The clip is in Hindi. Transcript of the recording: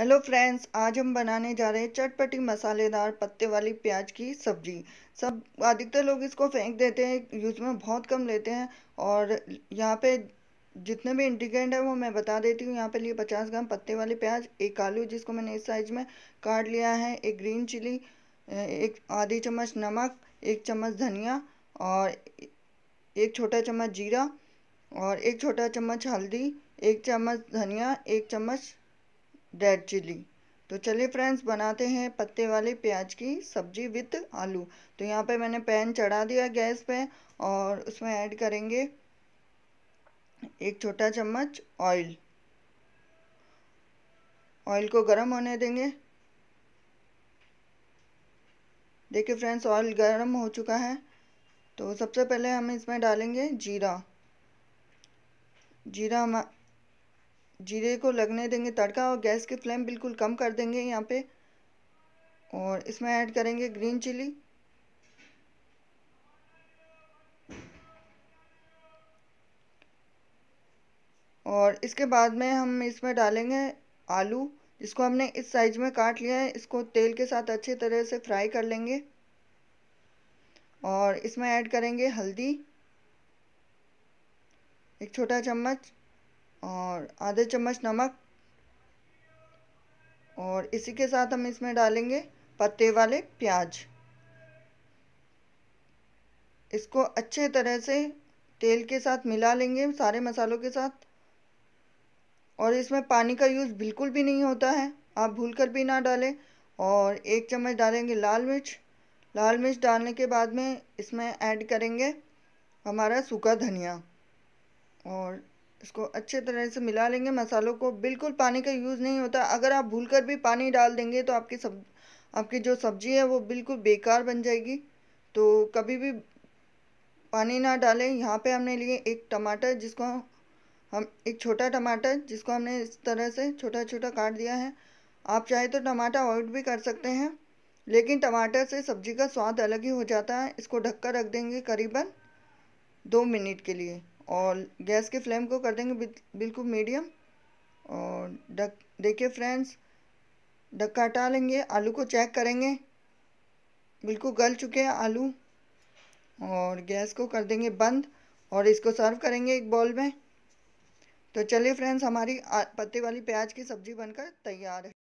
हेलो फ्रेंड्स आज हम बनाने जा रहे हैं चटपटी मसालेदार पत्ते वाली प्याज की सब्जी सब अधिकतर लोग इसको फेंक देते हैं यूज़ में बहुत कम लेते हैं और यहाँ पे जितने भी इंटीग्रेंट है वो मैं बता देती हूँ यहाँ पे लिए 50 ग्राम पत्ते वाले प्याज एक आलू जिसको मैंने इस साइज में काट लिया है एक ग्रीन चिली एक आधी चम्मच नमक एक चम्मच धनिया और एक छोटा चम्मच जीरा और एक छोटा चम्मच हल्दी एक चम्मच धनिया एक चम्मच रेड चिली तो चलिए फ्रेंड्स बनाते हैं पत्ते वाले प्याज की सब्जी विथ आलू तो यहाँ पे मैंने पैन चढ़ा दिया गैस पे और उसमें ऐड करेंगे एक छोटा चम्मच ऑयल ऑयल को गर्म होने देंगे देखिए फ्रेंड्स ऑयल गर्म हो चुका है तो सबसे पहले हम इसमें डालेंगे जीरा जीरा हम जीरे को लगने देंगे तड़का और गैस की फ्लेम बिल्कुल कम कर देंगे यहाँ पे और इसमें ऐड करेंगे ग्रीन चिली और इसके बाद में हम इसमें डालेंगे आलू जिसको हमने इस साइज़ में काट लिया है इसको तेल के साथ अच्छी तरह से फ्राई कर लेंगे और इसमें ऐड करेंगे हल्दी एक छोटा चम्मच और आधे चम्मच नमक और इसी के साथ हम इसमें डालेंगे पत्ते वाले प्याज इसको अच्छे तरह से तेल के साथ मिला लेंगे सारे मसालों के साथ और इसमें पानी का यूज़ बिल्कुल भी नहीं होता है आप भूल कर भी ना डालें और एक चम्मच डालेंगे लाल मिर्च लाल मिर्च डालने के बाद में इसमें ऐड करेंगे हमारा सूखा धनिया और इसको अच्छे तरह से मिला लेंगे मसालों को बिल्कुल पानी का यूज़ नहीं होता अगर आप भूल कर भी पानी डाल देंगे तो आपकी सब आपकी जो सब्ज़ी है वो बिल्कुल बेकार बन जाएगी तो कभी भी पानी ना डालें यहाँ पे हमने लिए एक टमाटर जिसको हम एक छोटा टमाटर जिसको हमने इस तरह से छोटा छोटा काट दिया है आप चाहे तो टमाटर अवॉइड भी कर सकते हैं लेकिन टमाटर से सब्ज़ी का स्वाद अलग ही हो जाता है इसको ढककर रख देंगे करीबन दो मिनट के लिए और गैस के फ्लेम को कर देंगे बिल्कुल मीडियम और ढक देखिए फ्रेंड्स ढक्का हटा लेंगे आलू को चेक करेंगे बिल्कुल गल चुके हैं आलू और गैस को कर देंगे बंद और इसको सर्व करेंगे एक बॉल में तो चलिए फ्रेंड्स हमारी पत्ते वाली प्याज की सब्ज़ी बनकर तैयार है